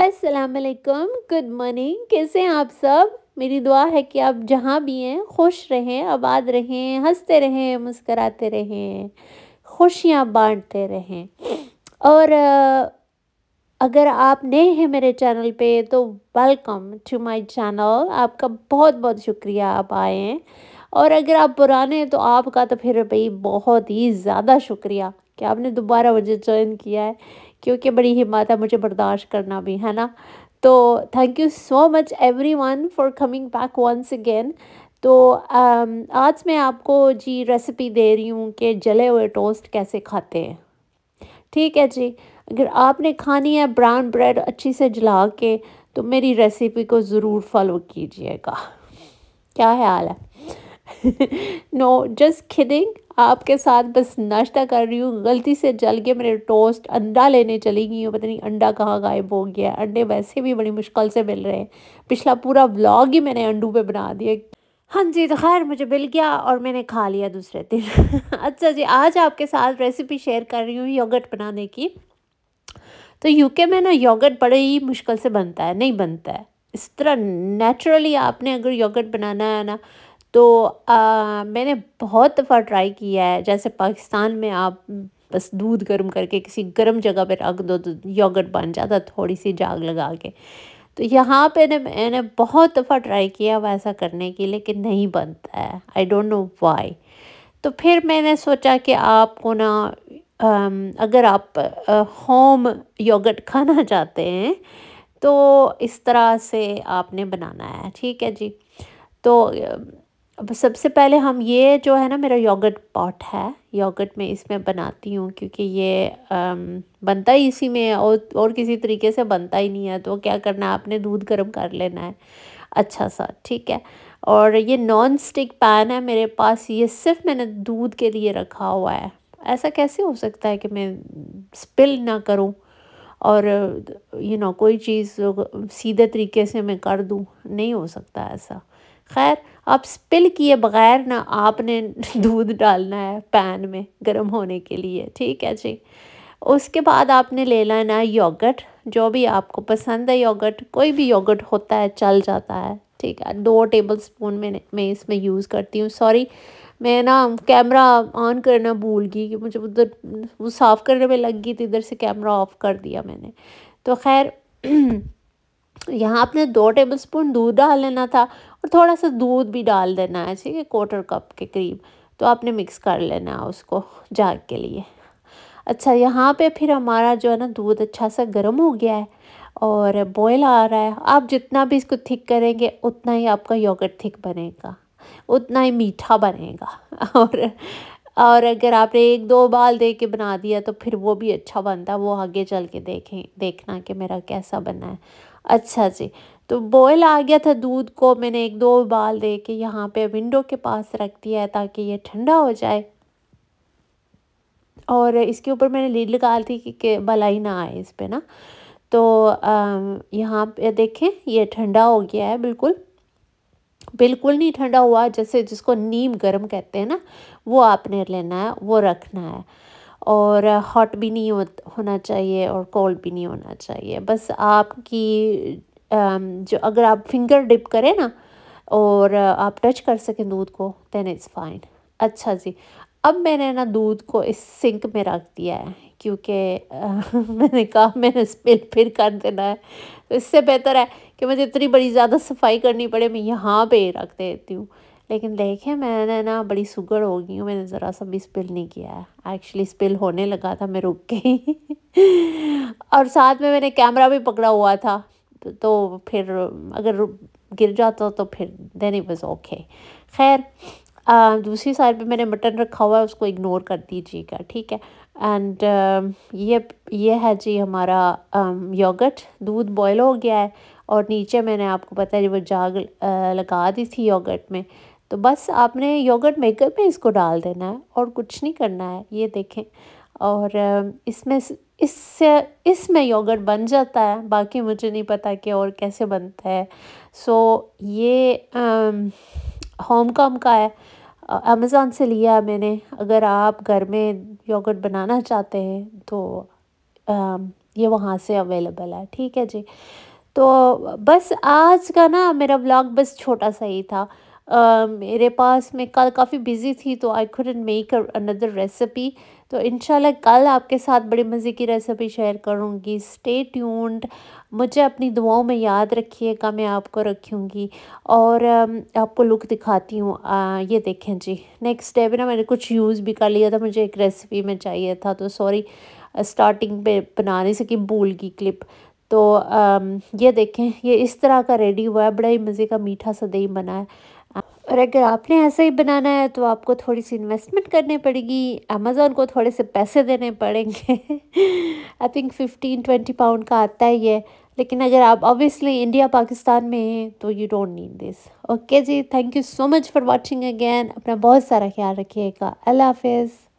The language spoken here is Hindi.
असलकम गुड मॉर्निंग कैसे हैं आप सब मेरी दुआ है कि आप जहाँ भी हैं खुश रहें आबाद रहें हंसते रहें मुस्कराते रहें खुशियाँ बांटते रहें और अगर आप नए हैं मेरे चैनल पे तो वेलकम टू माय चैनल आपका बहुत बहुत शुक्रिया आप आए हैं और अगर आप पुराने हैं तो आपका तो फिर भाई बहुत ही ज़्यादा शुक्रिया कि आपने दोबारा मुझे ज्वाइन किया है क्योंकि बड़ी हिम्मत है मुझे बर्दाश्त करना भी है ना तो thank you so much everyone for coming back once again तो um, आज मैं आपको जी रेसिपी दे रही हूँ कि जले हुए टोस्ट कैसे खाते हैं ठीक है जी अगर आपने खानी है ब्राउन ब्रेड अच्छी से जला के तो मेरी रेसिपी को ज़रूर फॉलो कीजिएगा क्या ख्याल है नो जस्ट किडिंग आपके साथ बस नाश्ता कर रही हूँ गलती से जल के मेरे टोस्ट अंडा लेने चली गई हूँ पता नहीं अंडा कहाँ गायब हो गया अंडे वैसे भी बड़ी मुश्किल से मिल रहे हैं पिछला पूरा व्लॉग ही मैंने अंडू पे बना दिया हाँ जी तो खैर मुझे मिल गया और मैंने खा लिया दूसरे दिन अच्छा जी आज आपके साथ रेसिपी शेयर कर रही हूँ योगट बनाने की तो यूके में ना योगट बड़े ही मुश्किल से बनता है नहीं बनता है इस तरह नेचुरली आपने अगर योगट बनाना है ना तो आ, मैंने बहुत दफ़ा ट्राई किया है जैसे पाकिस्तान में आप बस दूध गर्म करके किसी गर्म जगह पर रख दो तो योगर्ट बन जाता थोड़ी सी जाग लगा के तो यहाँ पे ने मैंने बहुत दफ़ा ट्राई किया वैसा करने की लेकिन नहीं बनता है आई डोंट नो वाई तो फिर मैंने सोचा कि आपको ना अगर आप होम योगर्ट खाना चाहते हैं तो इस तरह से आपने बनाना है ठीक है जी तो अब सबसे पहले हम ये जो है ना मेरा योगर्ट पॉट है योगर्ट में इसमें बनाती हूँ क्योंकि ये आम, बनता ही इसी में और और किसी तरीके से बनता ही नहीं है तो क्या करना है आपने दूध गर्म कर लेना है अच्छा सा ठीक है और ये नॉन स्टिक पैन है मेरे पास ये सिर्फ मैंने दूध के लिए रखा हुआ है ऐसा कैसे हो सकता है कि मैं स्पिल ना करूँ और यू you नो know, कोई चीज़ सीधे तरीके से मैं कर दूँ नहीं हो सकता ऐसा खैर आप स्पिल किए बगैर ना आपने दूध डालना है पैन में गर्म होने के लिए ठीक है जी उसके बाद आपने ले लेना है योगर्ट जो भी आपको पसंद है योगर्ट कोई भी योगर्ट होता है चल जाता है ठीक है दो टेबल स्पून में मैं इसमें यूज़ करती हूँ सॉरी मैं ना कैमरा ऑन करना भूल गई कि मुझे उधर वो साफ़ करने में लग गई थी तो इधर से कैमरा ऑफ कर दिया मैंने तो खैर यहाँ आपने दो टेबल स्पून दूध डाल लेना था और थोड़ा सा दूध भी डाल देना है ठीक है क्वार्टर कप के करीब तो आपने मिक्स कर लेना है उसको जाग के लिए अच्छा यहाँ पे फिर हमारा जो है ना दूध अच्छा सा गर्म हो गया है और बॉयल आ रहा है आप जितना भी इसको थिक करेंगे उतना ही आपका योगर्ट थिक बनेगा उतना ही मीठा बनेगा और और अगर आपने एक दो बाल दे के बना दिया तो फिर वो भी अच्छा बनता है वो आगे चल के देखें देखना कि मेरा कैसा बना है अच्छा जी तो बॉयल आ गया था दूध को मैंने एक दो उबाल दे के यहाँ पे विंडो के पास रख दिया है ताकि ये ठंडा हो जाए और इसके ऊपर मैंने लीड लगा दी कि, कि भलाई ना आए इस पर ना तो यहाँ पे देखें ये ठंडा हो गया है बिल्कुल बिल्कुल नहीं ठंडा हुआ जैसे जिसको नीम गर्म कहते हैं ना वो आपने लेना है वो रखना है और हॉट भी नहीं हो, होना चाहिए और कोल्ड भी नहीं होना चाहिए बस आपकी जो अगर आप फिंगर डिप करें ना और आप टच कर सकें दूध को देन इज़ फाइन अच्छा जी अब मैंने ना दूध को इस सिंक में रख दिया है क्योंकि मैंने कहा मैंने स्पिल फिर कर देना है तो इससे बेहतर है कि मुझे इतनी बड़ी ज़्यादा सफाई करनी पड़े मैं यहाँ पे रख देती हूँ लेकिन देखें मैंने ना बड़ी सुगर हो गई हूँ मैंने ज़रा सा भी स्पिल नहीं किया है एक्चुअली स्पिल होने लगा था मैं रुक गई और साथ में मैंने कैमरा भी पकड़ा हुआ था तो, तो फिर अगर गिर जाता तो फिर देन इट वॉज़ ओके खैर दूसरी साइड पे मैंने मटन रखा हुआ है उसको इग्नोर कर दीजिएगा ठीक है एंड uh, ये ये है जी हमारा योगट दूध बॉयल हो गया है और नीचे मैंने आपको पता है वो जाग लगा दी थी योगट में तो बस आपने योगर्ट मेकर में इसको डाल देना है और कुछ नहीं करना है ये देखें और इसमें इससे इसमें योगर्ट बन जाता है बाकी मुझे नहीं पता कि और कैसे बनता है सो so, ये होम कॉम का है अमेज़ोन से लिया है मैंने अगर आप घर में योगर्ट बनाना चाहते हैं तो आ, ये वहाँ से अवेलेबल है ठीक है जी तो बस आज का ना मेरा ब्लॉग बस छोटा सा ही था uh, मेरे पास मैं कल काफ़ी बिज़ी थी तो I couldn't make another recipe तो इन कल आपके साथ बड़े मज़े की रेसिपी शेयर करूँगी स्टे ट्यून्ड मुझे अपनी दुआओं में याद रखिएगा मैं आपको रखूँगी और आपको लुक दिखाती हूँ ये देखें जी नेक्स्ट डे भी ना मैंने कुछ यूज़ भी कर लिया था मुझे एक रेसिपी में चाहिए था तो सॉरी स्टार्टिंग पे बना नहीं सकी भूल की क्लिप तो आ, ये देखें ये इस तरह का रेडी हुआ है बड़ा ही मज़े का मीठा सा दही बना है और अगर आपने ऐसा ही बनाना है तो आपको थोड़ी सी इन्वेस्टमेंट करनी पड़ेगी अमेज़ोन को थोड़े से पैसे देने पड़ेंगे I think fifteen twenty pound का आता ही है लेकिन अगर आप ऑब्वियसली इंडिया पाकिस्तान में हैं तो you don't need this okay जी thank you so much for watching again अपना बहुत सारा ख्याल रखिएगा अल्लाह हाफिज़